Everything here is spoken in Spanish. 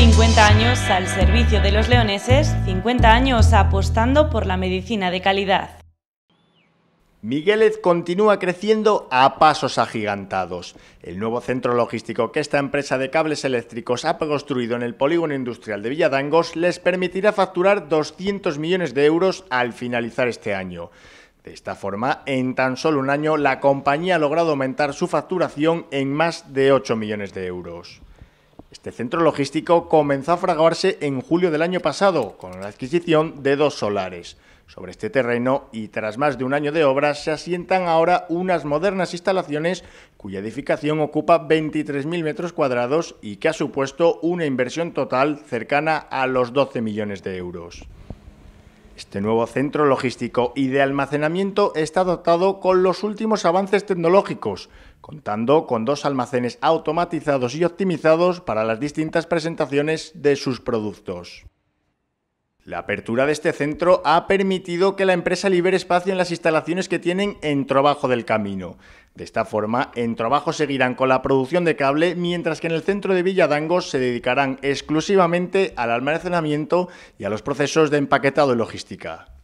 50 años al servicio de los leoneses, 50 años apostando por la medicina de calidad. Miguelet continúa creciendo a pasos agigantados. El nuevo centro logístico que esta empresa de cables eléctricos ha construido en el polígono industrial de Villadangos les permitirá facturar 200 millones de euros al finalizar este año. De esta forma, en tan solo un año, la compañía ha logrado aumentar su facturación en más de 8 millones de euros. Este centro logístico comenzó a fraguarse en julio del año pasado con la adquisición de dos solares. Sobre este terreno y tras más de un año de obras se asientan ahora unas modernas instalaciones cuya edificación ocupa 23.000 metros cuadrados y que ha supuesto una inversión total cercana a los 12 millones de euros. Este nuevo centro logístico y de almacenamiento está dotado con los últimos avances tecnológicos, contando con dos almacenes automatizados y optimizados para las distintas presentaciones de sus productos. La apertura de este centro ha permitido que la empresa libere espacio en las instalaciones que tienen en trabajo del camino. De esta forma, en trabajo seguirán con la producción de cable, mientras que en el centro de Villadangos se dedicarán exclusivamente al almacenamiento y a los procesos de empaquetado y logística.